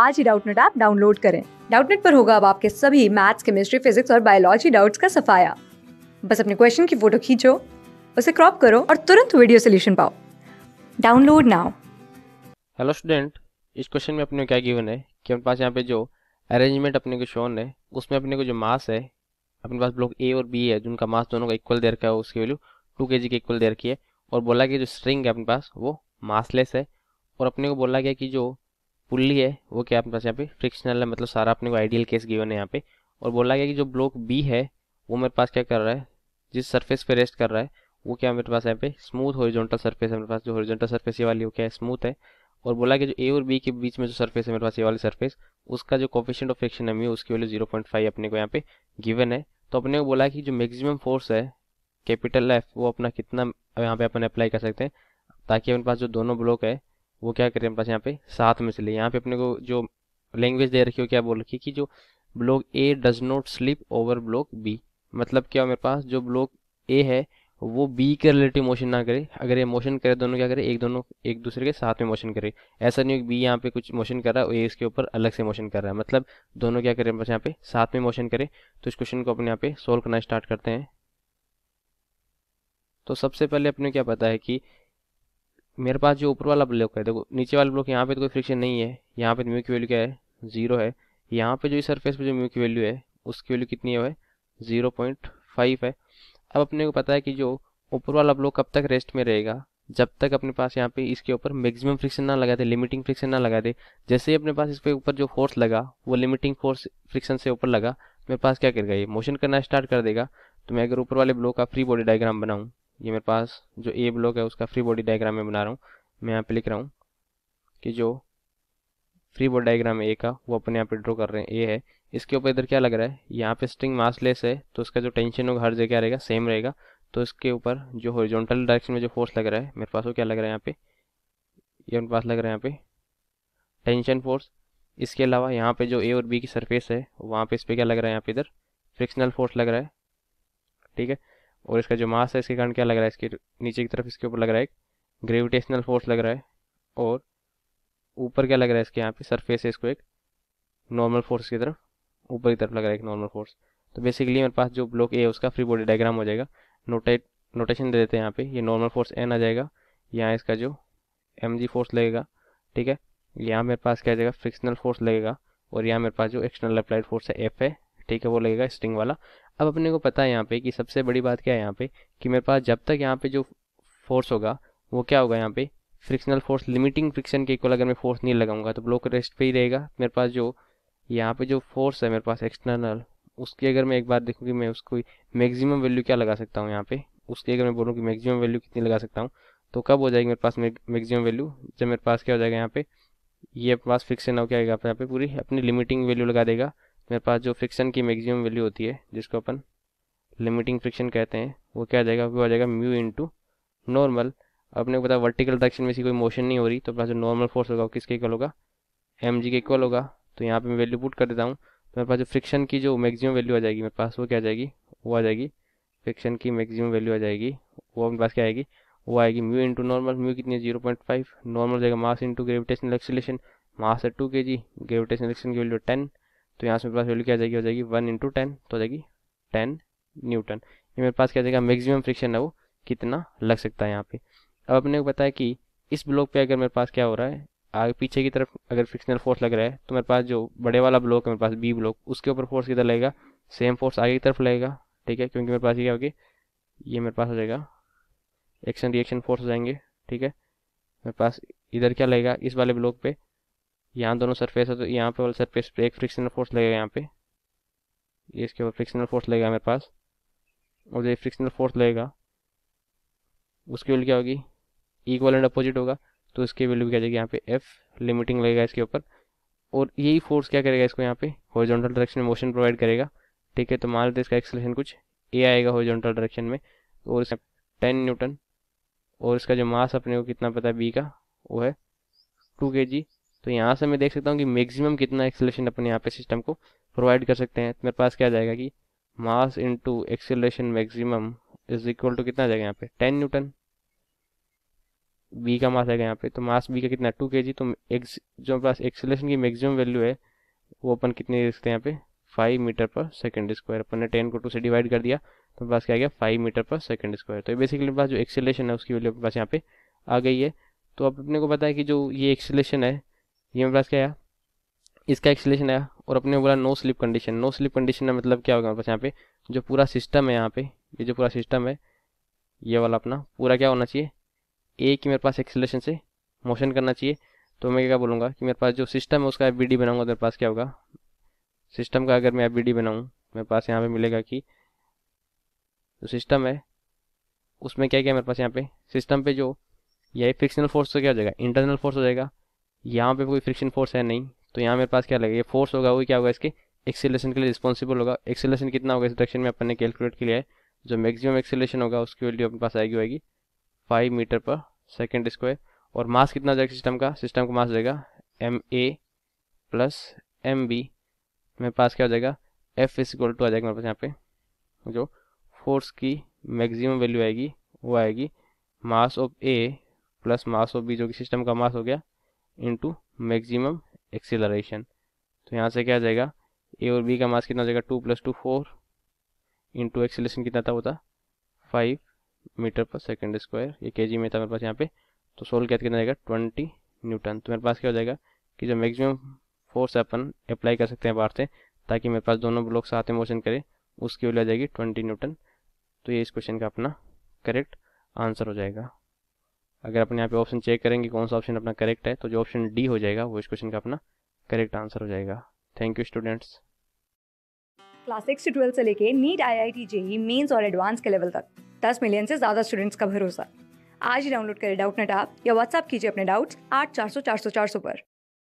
आज ही Doubtnut app download करें डाउटनेट पर होगा अब आपके सभी मैथ्स केमिस्ट्री फिजिक्स और बायोलॉजी डाउट्स का सफाया बस अपने क्वेश्चन की फोटो खींचो उसे क्रॉप करो और तुरंत वीडियो सोल्यूशन पाओ डाउनलोड नाउ हेलो स्टूडेंट इस क्वेश्चन में अपने क्या गिवन है कि अपने पास यहाँ पे जो अरेंजमेंट अपने को शोन है उसमें अपने को जो मास है अपने पास ब्लॉक ए और बी है जिनका मास दोनों का इक्वल दे रखा है उसकी वैल्यू टू के जी के इक्वल दे रखी है और बोला गया जो स्ट्रिंग है अपने पास वो मासलेस है और अपने को बोला गया कि जो पुल्ली है वो क्या आपके पास यहाँ पे फ्रिक्शनल है मतलब सारा अपने को आइडियल केस गिवन है यहाँ पे और बोला गया कि जो ब्लॉक बी है वो मेरे पास क्या कर रहा है जिस सरफेस पे रेस्ट कर रहा है वो क्या मेरे पास यहाँ पे स्मूथ हॉरिजॉन्टल सरफेस है मेरे पास जो हॉरिजॉन्टल सरफेस ये वाली वो क्या है स्मूथ है और बोला गया जो ए और बी के बीच में जो सर्फेस है मेरे पास ये वाली सर्फेस उसका जो कॉफिशेंट ऑफ फ्रिक्शन है उसकी वाली जीरो पॉइंट फाइव अपने को यहाँ पे गिवन है तो अपने को बोला कि जो मैक्सिमम फोर्स है कैपिटल एफ वो अपना कितना यहाँ पे अपन अप्लाई कर सकते हैं ताकि अपने पास जो दोनों ब्लॉक है वो क्या करें पास यहाँ पे साथ में चले यहाँ पे अपने को जो लैंग्वेज दे रखी हो क्या बोल रखी कि जो block A does not slip over block B मतलब क्या हो मेरे पास जो ब्लॉक ए है वो बी के रिलेटिव मोशन ना करे अगर ये मोशन करे दोनों क्या करे एक दोनों एक दूसरे के साथ में मोशन करे ऐसा नहीं हो बी यहाँ पे कुछ मोशन कर रहा है और ए इसके ऊपर अलग से मोशन कर रहा है मतलब दोनों क्या करें बस यहाँ पे साथ में मोशन करे तो इस क्वेश्चन को अपने यहाँ पे सोल्व करना स्टार्ट करते हैं तो सबसे पहले अपने क्या पता है कि मेरे पास जो ऊपर वाला ब्लॉक है देखो नीचे वाला ब्लॉक यहाँ पे तो कोई फ्रिक्शन नहीं है यहाँ पे म्यू की वैल्यू क्या है जीरो है यहाँ पे जो इस सरफेस पे जो म्यू की वैल्यू है उसकी वैल्यू कितनी है जीरो पॉइंट फाइव है अब अपने को पता है कि जो ऊपर वाला ब्लॉक कब तक रेस्ट में रहेगा जब तक अपने पास यहाँ पे इसके ऊपर मैक्सिमम फ्रिक्शन ना लगा दे लिमिटिंग फ्रिक्शन ना लगा दे जैसे ही अपने पास इसके ऊपर जो फोर्स लगा वो लिमिटिंग फोर्स फ्रिक्शन से ऊपर लगा मेरे पास क्या गया ये मोशन करना स्टार्ट कर देगा तो मैं अगर ऊपर वाले ब्लॉक का फ्री बॉडी डायग्राम बनाऊँ ये मेरे पास जो ए ब्लॉक है उसका फ्री बॉडी डायग्राम मैं बना रहा हूँ मैं यहाँ पे लिख रहा हूँ कि जो फ्री बॉडी डायग्राम ए का वो अपने यहाँ पे ड्रॉ कर रहे हैं ए है इसके ऊपर इधर क्या लग रहा है यहाँ पे स्ट्रिंग मासलेस है तो इसका जो टेंशन होगा हर जगह रहेगा सेम रहेगा तो इसके ऊपर जो हॉरिजॉन्टल डायरेक्शन में जो फोर्स लग रहा है मेरे पास वो क्या लग रहा है यहाँ पे ये मेरे पास लग रहा है यहाँ पे टेंशन फोर्स इसके अलावा यहाँ पे जो ए और बी की सरफेस है वहाँ पे इस पर क्या लग रहा है यहाँ पे इधर फ्रिक्शनल फोर्स लग रहा है ठीक है और इसका जो मास है इसके कारण क्या लग रहा है इसके नीचे की तरफ इसके ऊपर लग रहा है ग्रेविटेशनल फोर्स लग रहा है और ऊपर क्या लग रहा है इसके यहाँ पे सरफेस है इसको एक नॉर्मल फोर्स की तरफ ऊपर की तरफ लग रहा है एक नॉर्मल फोर्स तो बेसिकली मेरे पास जो ब्लॉक ए है उसका फ्री बॉडी डायग्राम हो जाएगा नोटेट नोटेशन दे देते हैं यहाँ पे ये नॉर्मल फोर्स एन आ जाएगा यहाँ इसका जो एम फोर्स लगेगा ठीक है यहाँ मेरे पास क्या आ जाएगा फ्रिक्शनल फोर्स लगेगा और यहाँ मेरे पास जो एक्सटर्नल अप्लाइड फोर्स है एफ है ठीक है वो लगेगा स्ट्रिंग वाला अब अपने को पता है यहाँ पे कि सबसे बड़ी बात क्या है यहाँ पे कि मेरे पास जब तक यहाँ पे जो फोर्स होगा वो क्या होगा यहाँ पे फ्रिक्शनल फोर्स लिमिटिंग फ्रिक्शन के इक्वल अगर मैं फोर्स नहीं लगाऊंगा तो ब्लॉक रेस्ट पे ही रहेगा मेरे पास जो यहाँ पे जो फोर्स है मेरे पास एक्सटर्नल उसकी अगर मैं एक बार देखूँ कि मैं उसको मैक्सिमम वैल्यू क्या लगा सकता हूँ यहाँ पे उसकी अगर मैं बोलूँ कि मैक्सिमम वैल्यू कितनी लगा सकता हूँ तो कब हो जाएगी मेरे पास मैक्सिमम वैल्यू जब मेरे पास क्या हो जाएगा यहाँ पे ये पास फ्रिक्शन हो क्या यहाँ पे पूरी अपनी लिमिटिंग वैल्यू लगा देगा मेरे पास जो फ्रिक्शन की मैक्सिमम वैल्यू होती है जिसको अपन लिमिटिंग फ्रिक्शन कहते हैं वो क्या आ जाएगा वो आ जाएगा म्यू इंटू नॉर्मल अपने को पता वर्टिकल डायरेक्शन में इसकी कोई मोशन नहीं हो रही तो पास जो नॉर्मल फोर्स होगा वो किसके इक्वल होगा एम जी के इक्वल होगा तो यहाँ पे मैं वैल्यू पुट कर देता हूँ तो मेरे पास जो फ्रिक्शन की जो मैक्सिमम वैल्यू आ जाएगी मेरे पास वो क्या आ जाएगी वो आ जाएगी फ्रिक्शन की मैक्सिमम वैल्यू आ जाएगी वो अपने पास क्या आएगी वो आएगी म्यू इंटू नॉर्मल म्यू कितनी है जीरो पॉइंट फाइव नॉर्मल जाएगा mass into gravitational acceleration mass है two K G gravitational acceleration की वैल्यू टेन तो यहाँ से मेरे पास वैल्यू क्या जाएगी हो जाएगी वन इंटू टेन तो हो जाएगी टेन न्यूटन ये मेरे पास क्या जाएगा मैक्सिमम फ्रिक्शन है वो कितना लग सकता है यहाँ पे अब अपने को पता है कि इस ब्लॉक पे अगर मेरे पास क्या हो रहा है आगे पीछे की तरफ अगर फ्रिक्शनल फोर्स लग रहा है तो मेरे पास जो बड़े वाला ब्लॉक है मेरे पास बी ब्लॉक उसके ऊपर फोर्स किधर लगेगा सेम फोर्स आगे की तरफ लगेगा ठीक है क्योंकि मेरे पास ये क्या होगी ये मेरे पास हो जाएगा एक्शन रिएक्शन फोर्स हो जाएंगे ठीक है मेरे पास इधर क्या लगेगा इस वाले ब्लॉक पे यहाँ दोनों सरफेस है तो यहाँ पे वाला सरफेस पे एक फ्रिक्शनल फोर्स लगेगा यहाँ पे ये इसके ऊपर फ्रिक्शनल फोर्स लगेगा मेरे पास और जो फ्रिक्शनल फोर्स लगेगा उसकी वैल्यू क्या होगी इक्वल एंड अपोजिट होगा तो इसकी वैल्यू क्या जाएगी यहाँ पे एफ लिमिटिंग लगेगा इसके ऊपर और यही फोर्स क्या करेगा इसको यहाँ पे हॉरिजॉन्टल डायरेक्शन में मोशन प्रोवाइड करेगा ठीक है तो मान लेते इसका एक्सलेशन कुछ ए आएगा हॉरिजॉन्टल डायरेक्शन में और इसका टेन न्यूटन और इसका जो मास अपने को कितना पता है बी का वो है टू के जी तो यहाँ से मैं देख सकता हूँ कि मैक्सिमम कितना एक्सेलेशन अपने यहाँ पे सिस्टम को प्रोवाइड कर सकते हैं तो मेरे पास क्या जाएगा कि mass into acceleration maximum is equal to कितना जाएगा यहाँ पे टेन न्यूटन बी का मास आएगा यहाँ पे तो मास बी का कितना टू के जी तो एक्स जो मेरे पास एक्सेलेशन की मैक्सिमम वैल्यू है वो अपन कितनी दे सकते हैं यहाँ पे five metre per second square अपन ने टेन को टू से डिवाइड कर दिया तो मेरे पास क्या गया five metre per second square तो बेसिकली मेरे पास जो एक्सेलेशन है उसकी वैल्यू अपने पास यहाँ पे आ गई है तो अब अपने को पता है कि जो ये एक्सेलेशन है ये मेरे पास क्या आया इसका एक्सलेशन आया और अपने बोला no slip condition no slip condition का मतलब क्या होगा मेरे पास यहाँ पे जो पूरा सिस्टम है यहाँ पे ये जो पूरा सिस्टम है ये वाला अपना पूरा क्या होना चाहिए एक ही मेरे पास एक्सलेशन से मोशन करना चाहिए तो मैं क्या बोलूँगा कि मेरे पास जो सिस्टम है उसका एफ बी बनाऊँगा मेरे पास क्या होगा सिस्टम का अगर मैं एफ बी बनाऊँ मेरे पास यहाँ पर मिलेगा कि जो सिस्टम है उसमें क्या क्या मेरे पास यहाँ पे सिस्टम पे जो यही फ्रिक्शनल फोर्स तो क्या हो जाएगा इंटरनल फोर्स हो जाएगा यहाँ पे कोई फ्रिक्शन फोर्स है नहीं तो यहाँ मेरे पास क्या लगेगा फोर्स होगा वो क्या होगा इसके एक्सेलेशन के लिए रिस्पॉन्सिबल होगा एक्सेलेशन कितना होगा इस डायरेक्शन में अपने ने कैलकुलेट किया है जो मैक्सिमम एक्सेलेशन होगा उसकी वैल्यू अपने पास आएगी होगी five metre per second square और मास कितना जाएगा सिस्टम का सिस्टम का मास जाएगा M A plus M B मेरे पास क्या हो जाएगा एफ इज इक्वल टू आ जाएगा मेरे पास यहाँ पे जो फोर्स की मैक्सिमम वैल्यू आएगी वो आएगी mass of A plus mass of B जो कि सिस्टम का मास हो गया इंटू मैक्मम एक्सीलरेशन तो यहाँ से क्या आ जाएगा ए और बी का मास कितना जाएगा two plus two four into acceleration कितना था वो था five metre per second square ये के में था मेरे पास यहाँ पे तो सोल क्या कितना जाएगा ट्वेंटी न्यूटन तो मेरे पास क्या हो जाएगा कि जो मैक्सिमम फोर्स अपन अप्लाई कर सकते हैं बाहर से ताकि मेरे पास दोनों ब्लॉक साथ में मोशन करें उसकी वैल्यू आ जाएगी ट्वेंटी न्यूटन तो ये इस क्वेश्चन का अपना करेक्ट आंसर हो जाएगा अगर अपने यहाँ पे ऑप्शन चेक करेंगे कौन सा ऑप्शन अपना करेक्ट है तो जो ऑप्शन डी हो जाएगा वो इस क्वेश्चन का अपना करेक्ट आंसर हो जाएगा thank you students class six से ट्वेल्थ से लेके NEET I I T JEE mains और एडवांस के लेवल तक दस मिलियन से ज़्यादा स्टूडेंट्स का भरोसा आज ही डाउनलोड करें डाउट नेट आप या व्हाट्सअप कीजिए अपने डाउट्स आठ चार सौ चार सौ चार सौ पर